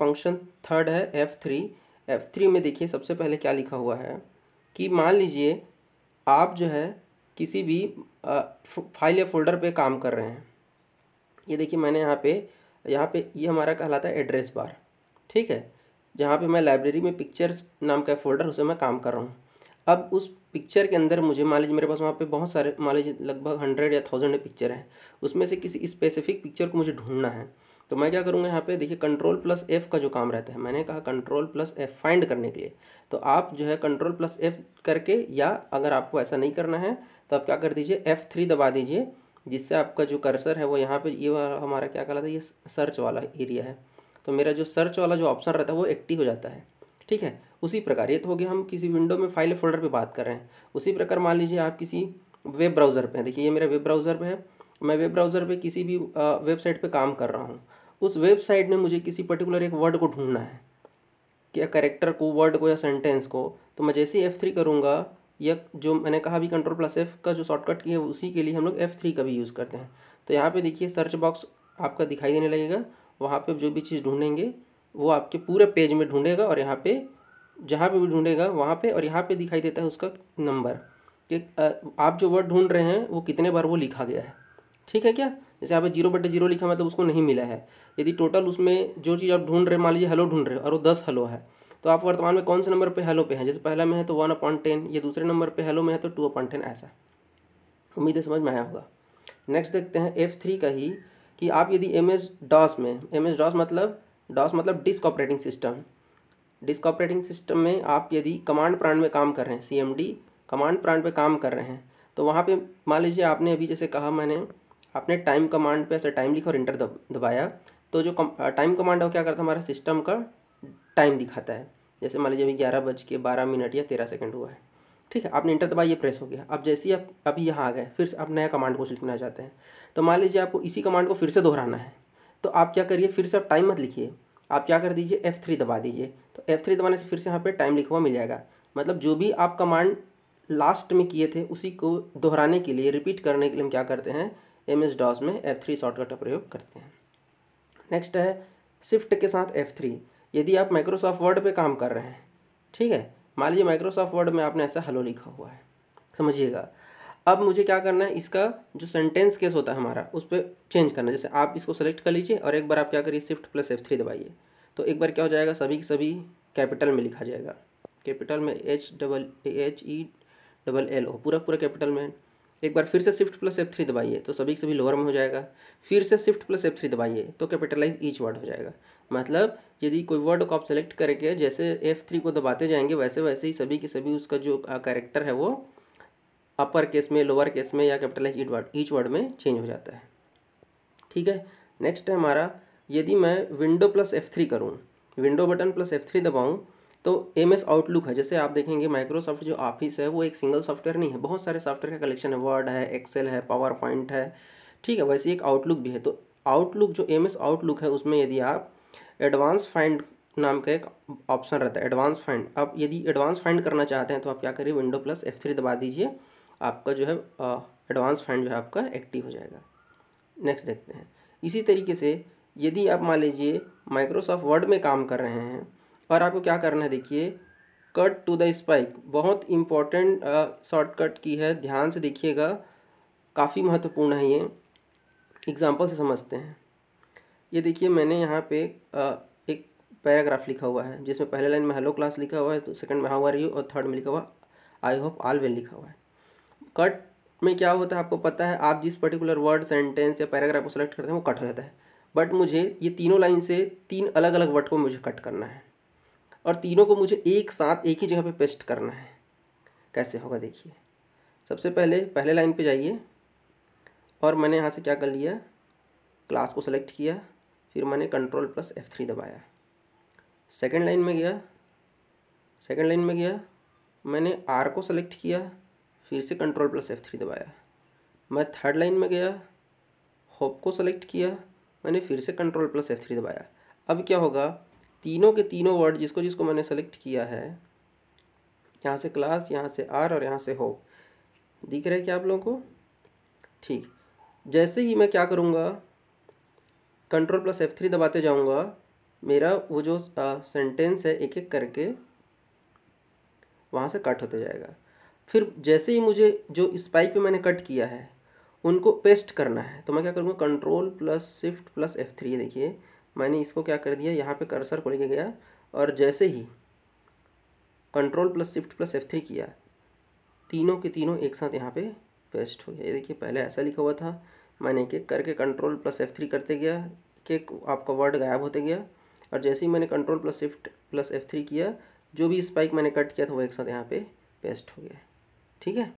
function third है F three F three में देखिए सबसे पहले क्या लिखा हुआ है कि मान लीजिए आप जो है किसी भी फाइल या फोल्डर पे काम कर रहे हैं ये देखिए मैंने यहाँ पे यहाँ पे ये यह हमारा कहलाता है एड्रेस बार ठीक है जहाँ पे मैं लाइब्रेरी में पिक्चर्स नाम का फोल्डर उसे मैं काम कर रहा हूँ अब उस पिक्चर के अंदर मुझे मान लीजिए मेरे पास वहाँ पे बहुत सारे मान लीजिए लगभग हंड्रेड या थाउजेंड पिक्चर हैं उसमें से किसी स्पेसिफिक पिक्चर को मुझे ढूंढना है तो मैं क्या करूँगा यहाँ पे देखिए कंट्रोल प्लस एफ़ का जो काम रहता है मैंने कहा कंट्रोल प्लस एफ़ फाइंड करने के लिए तो आप जो है कंट्रोल प्लस एफ़ करके या अगर आपको ऐसा नहीं करना है तो आप क्या कर दीजिए एफ़ थ्री दबा दीजिए जिससे आपका जो कर्सर है वो यहाँ पे ये हमारा क्या कहलाता है ये सर्च वाला एरिया है तो मेरा जो सर्च वाला जो ऑप्शन रहता है वो एक्टिव हो जाता है ठीक है उसी प्रकार ये तो हो गया हम किसी विंडो में फाइल फोल्डर पर बात कर रहे हैं उसी प्रकार मान लीजिए आप किसी वेब ब्राउज़र पर हैं देखिए ये मेरा वेब ब्राउज़र पर है मैं वेब ब्राउज़र पे किसी भी वेबसाइट पे काम कर रहा हूँ उस वेबसाइट में मुझे किसी पर्टिकुलर एक वर्ड को ढूंढना है या करेक्टर को वर्ड को या सेंटेंस को तो मैं जैसे ही एफ़ थ्री करूँगा या जो मैंने कहा भी कंट्रोल प्लस एफ़ का जो शॉर्टकट की है उसी के लिए हम लोग एफ़ थ्री का भी यूज़ करते हैं तो यहाँ पे देखिए सर्च बॉक्स आपका दिखाई देने लगेगा वहाँ पे जो भी चीज़ ढूंढेंगे वो आपके पूरे पेज में ढूंढेगा और यहाँ पे जहाँ पे भी ढूंढेगा वहाँ पे और यहाँ पे दिखाई देता है उसका नंबर कि आप जो वर्ड ढूंढ रहे हैं वो कितने बार वो लिखा गया है ठीक है क्या जैसे यहाँ पे जीरो बटे जीरो लिखा मतलब उसको नहीं मिला है यदि टोटल उसमें जो चीज़ आप ढूंढ रहे मान लीजिए हेलो ढूंढ रहे और वो दस हेलो है तो आप वर्तमान में कौन से नंबर पे हेलो पे हैं जैसे पहला में है तो वन अपॉइंट टेन ये दूसरे नंबर पे हेलो में है तो टू अपॉइंट टेन ऐसा उम्मीद है समझ में आया होगा नेक्स्ट देखते हैं एफ थ्री का ही कि आप यदि एम एस डॉस में एम एस डॉस मतलब डॉस मतलब disk operating system disk operating system में आप यदि कमांड प्रांड में काम कर रहे हैं C M D command prompt पर काम कर रहे हैं तो वहाँ पर मान लीजिए आपने अभी जैसे कहा मैंने आपने टाइम कमांड पे ऐसे टाइम लिखा और इंटर दबाया तो जो टाइम कमांड है वो क्या करता है हमारा सिस्टम का टाइम दिखाता है जैसे मान लीजिए अभी ग्यारह बज के बारह मिनट या तेरह सेकंड हुआ है ठीक है आपने इंटर दबाया ये प्रेस हो गया अब जैसे ही आप अभी यहाँ आ गए फिर से आप नया कमांड कुछ लिखना चाहते हैं तो मान लीजिए आपको इसी कमांड को फिर से दोहराना है तो आप क्या करिए फिर से आप टाइम मत लिखिए आप क्या कर दीजिए एफ़ थ्री दबा दीजिए तो एफ़ थ्री दबाने से फिर से यहाँ पर टाइम लिखा हुआ मिल जाएगा मतलब जो भी आप कमांड लास्ट में किए थे उसी को दोहराने के लिए रिपीट करने के लिए हम क्या करते हैं एम एस डॉस में एफ थ्री शॉर्टकट का प्रयोग करते हैं नेक्स्ट है शिफ्ट के साथ एफ थ्री यदि आप माइक्रोसॉफ्ट वर्ड पे काम कर रहे हैं ठीक है मान लीजिए माइक्रोसॉफ्ट वर्ड में आपने ऐसा हेलो लिखा हुआ है समझिएगा अब मुझे क्या करना है इसका जो सेंटेंस केस होता है हमारा उस पर चेंज करना है जैसे आप इसको सेलेक्ट कर लीजिए और एक बार आप क्या करिए शिफ्ट प्लस एफ थ्री दबाइए तो एक बार क्या हो जाएगा सभी सभी कैपिटल में लिखा जाएगा कैपिटल में H double H E double L O पूरा पूरा कैपिटल में एक बार फिर से शिफ्ट प्लस एफ थ्री दबाइए तो सभी सभी लोअर में हो जाएगा फिर से शिफ्ट प्लस एफ थ्री दबाइए तो कैपिटलाइज ईच वर्ड हो जाएगा मतलब यदि कोई वर्ड को आप सेलेक्ट करके जैसे एफ थ्री को दबाते जाएंगे वैसे वैसे ही सभी के सभी उसका जो कैरेक्टर है वो अपर केस में लोअर केस में या capitalise each word each word में चेंज हो जाता है ठीक है नेक्स्ट है हमारा यदि मैं विंडो प्लस एफ थ्री करूँ window button plus F three दबाऊँ तो एम एस आउटलुक है जैसे आप देखेंगे माइक्रोसॉफ्ट जो ऑफिस है वो एक सिंगल सॉफ्टवेयर नहीं है बहुत सारे सॉफ्टवेयर का कलेक्शन है वर्ड है एक्सेल है पावर पॉइंट है ठीक है वैसे एक आउटलुक भी है तो आउटलुक जो एम एस आउटलुक है उसमें यदि आप एडवांस फाइंड नाम का एक ऑप्शन रहता है एडवांस फाइंड आप यदि एडवांस फाइंड करना चाहते हैं तो आप क्या करिए विंडो प्लस एफ थ्री दबा दीजिए आपका जो है एडवांस फाइंड जो है आपका एक्टिव हो जाएगा नेक्स्ट देखते हैं इसी तरीके से यदि आप मान लीजिए माइक्रोसॉफ्ट वर्ड में काम कर रहे हैं और आपको क्या करना है देखिए कट टू द स्पाइक बहुत इम्पॉर्टेंट शॉर्टकट की है ध्यान से देखिएगा काफ़ी महत्वपूर्ण है ये एग्जाम्पल से समझते हैं ये देखिए मैंने यहाँ पे आ, एक पैराग्राफ लिखा हुआ है जिसमें पहले लाइन में हेलो क्लास लिखा हुआ है तो सेकंड में हाउ आर यू और थर्ड में लिखा हुआ आई होप आल वेल लिखा हुआ है कट में क्या होता है आपको पता है आप जिस पर्टिकुलर वर्ड सेंटेंस या पैराग्राफ को सेलेक्ट करते हैं वो कट हो जाता है बट मुझे ये तीनों लाइन से तीन अलग अलग वर्ड को मुझे कट करना है और तीनों को मुझे एक साथ एक ही जगह पे पेस्ट करना है कैसे होगा देखिए सबसे पहले पहले लाइन पे जाइए और मैंने यहाँ से क्या कर लिया क्लास को सेलेक्ट किया फिर मैंने कंट्रोल प्लस एफ थ्री दबाया सेकेंड लाइन में गया सेकेंड लाइन में गया मैंने आर को सेलेक्ट किया फिर से कंट्रोल प्लस एफ थ्री दबाया मैं थर्ड लाइन में गया होप को सेलेक्ट किया मैंने फिर से कंट्रोल प्लस एफ थ्री दबाया अब क्या होगा तीनों के तीनों वर्ड जिसको जिसको मैंने सेलेक्ट किया है यहाँ से क्लास यहाँ से आर और यहाँ से होप दिख रहा है क्या आप लोगों को ठीक जैसे ही मैं क्या करूँगा कंट्रोल प्लस एफ थ्री दबाते जाऊँगा मेरा वो जो सेंटेंस है एक एक करके वहाँ से कट होता जाएगा फिर जैसे ही मुझे जो स्पाइक पे मैंने कट किया है उनको पेस्ट करना है तो मैं क्या करूँगा control plus shift plus F three देखिए मैंने इसको क्या कर दिया यहाँ पे कर्सर को लेके गया और जैसे ही control plus shift plus F three किया तीनों के तीनों एक साथ यहाँ पे पेस्ट हो गया ये देखिए पहले ऐसा लिखा हुआ था मैंने एक एक करके कंट्रोल प्लस एफ थ्री करते गया एक एक आपका वर्ड गायब होते गया और जैसे ही मैंने control plus shift plus F three किया जो भी स्पाइक मैंने कट किया था वो एक साथ यहाँ पे पेस्ट हो गया ठीक है